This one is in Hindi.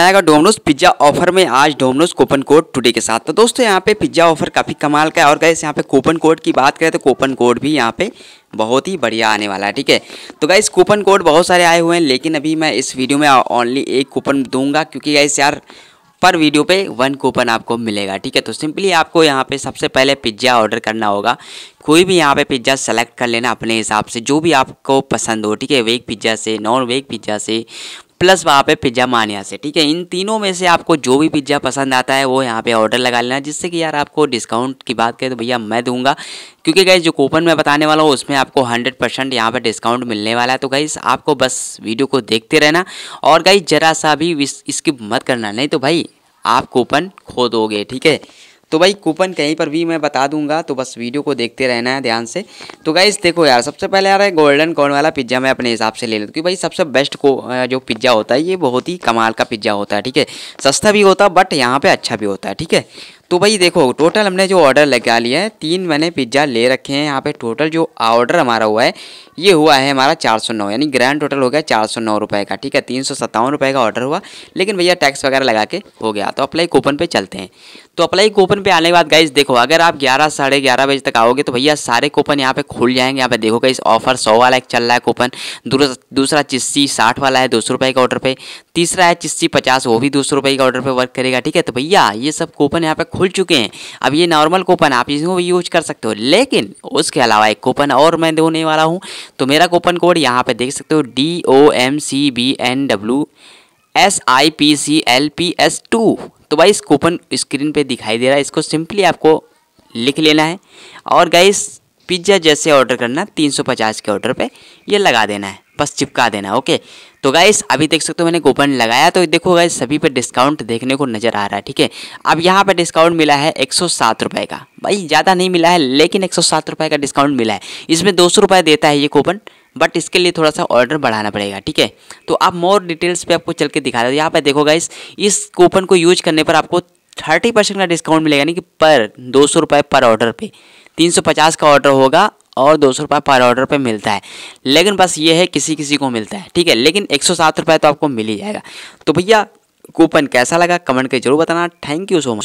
आएगा डोमिनोज पिज्जा ऑफर में आज डोमिनोज कूपन कोड टुडे के साथ तो दोस्तों यहाँ पे पिज्जा ऑफर काफ़ी कमाल का है और गैस यहाँ पे कूपन कोड की बात करें तो कूपन कोड भी यहाँ पे बहुत ही बढ़िया आने वाला है ठीक है तो गाइस कूपन कोड बहुत सारे आए हुए हैं लेकिन अभी मैं इस वीडियो में ओनली एक कूपन दूंगा क्योंकि गाइस यार पर वीडियो पे वन कूपन आपको मिलेगा ठीक है तो सिंपली आपको यहाँ पे सबसे पहले पिज्ज़ा ऑर्डर करना होगा कोई भी यहाँ पे पिज्ज़ा सेलेक्ट कर लेना अपने हिसाब से जो भी आपको पसंद हो ठीक है वेग पिज्ज़ा से नॉन वेग पिज्ज़ा से प्लस वहाँ पे पिज्ज़ा मानिया से ठीक है इन तीनों में से आपको जो भी पिज्ज़ा पसंद आता है वो यहाँ पे ऑर्डर लगा लेना जिससे कि यार आपको डिस्काउंट की बात करें तो भैया मैं दूंगा क्योंकि गई जो कूपन मैं बताने वाला हूँ उसमें आपको 100 परसेंट यहाँ पर डिस्काउंट मिलने वाला है तो गई आपको बस वीडियो को देखते रहना और गई जरा सा भी इसकी मत करना नहीं तो भाई आप कूपन खो दोगे ठीक है तो भाई कूपन कहीं पर भी मैं बता दूंगा तो बस वीडियो को देखते रहना है ध्यान से तो गाइज देखो यार सबसे पहले यार गोल्डन कॉर्न वाला पिज्ज़ा मैं अपने हिसाब से ले लेता क्योंकि भाई सबसे बेस्ट को जो पिज्ज़ा होता है ये बहुत ही कमाल का पिज्ज़ा होता है ठीक है सस्ता भी होता है बट यहाँ पर अच्छा भी होता है ठीक है तो भाई देखो टोटल हमने जो ऑर्डर लगा लिया है तीन मैंने पिज्ज़ा ले रखे हैं यहाँ पे टोटल जो ऑर्डर हमारा हुआ है ये हुआ है हमारा चार सौ नौ यानी ग्रैंड टोटल हो गया चार सौ नौ रुपये का ठीक है तीन सौ सत्तावन रुपये का ऑर्डर हुआ लेकिन भैया टैक्स वगैरह लगा के हो गया तो अप्लाई कूपन पे चलते हैं तो अप्लाई कूपन पे आने के बाद गाइज देखो अगर आप ग्यारह साढ़े ग्यारह बजे तक आओगे तो भैया सारे कूपन यहाँ पे खुल जाएंगे यहाँ पे देखो गाइज ऑफर सौ वाला एक चल रहा है कूपन दूसरा चिस्सी साठ वाला है दो सौ रुपये ऑर्डर पे तीसरा है चिस्सी पचास वो भी दो सौ रुपये ऑर्डर पर वर्क करेगा ठीक है तो भैया ये सब कूपन यहाँ पे खुल चुके हैं अब ये नॉर्मल कूपन आप इसको भी यूज कर सकते हो लेकिन उसके अलावा एक कूपन और मैं देने वाला हूँ तो मेरा कूपन कोड यहाँ पर देख सकते हो D O M C B N W S I P C L P S two तो भाई इस कूपन स्क्रीन पे दिखाई दे रहा है इसको सिंपली आपको लिख लेना है और गाइस पिज्ज़ा जैसे ऑर्डर करना 350 के ऑर्डर पे ये लगा देना है बस चिपका देना ओके तो गाइस अभी देख सकते हो मैंने कूपन लगाया तो देखो गाइस सभी पे डिस्काउंट देखने को नज़र आ रहा है ठीक है अब यहाँ पे डिस्काउंट मिला है एक रुपए का भाई ज़्यादा नहीं मिला है लेकिन एक रुपए का डिस्काउंट मिला है इसमें दो रुपए देता है ये कूपन बट इसके लिए थोड़ा सा ऑर्डर बढ़ाना पड़ेगा ठीक है तो आप मोर डिटेल्स पर आपको चल के दिखा रहे हो यहाँ पर देखो गाइस इस कूपन को यूज करने पर आपको थर्टी परसेंट का डिस्काउंट मिलेगा यानी कि पर दो सौ रुपये पर ऑर्डर पे तीन सौ पचास का ऑर्डर होगा और दो सौ रुपये पर ऑर्डर पर मिलता है लेकिन बस ये है किसी किसी को मिलता है ठीक है लेकिन एक सौ सात रुपये तो आपको मिल ही जाएगा तो भैया कूपन कैसा लगा कमेंट करके जरूर बताना थैंक यू सो मच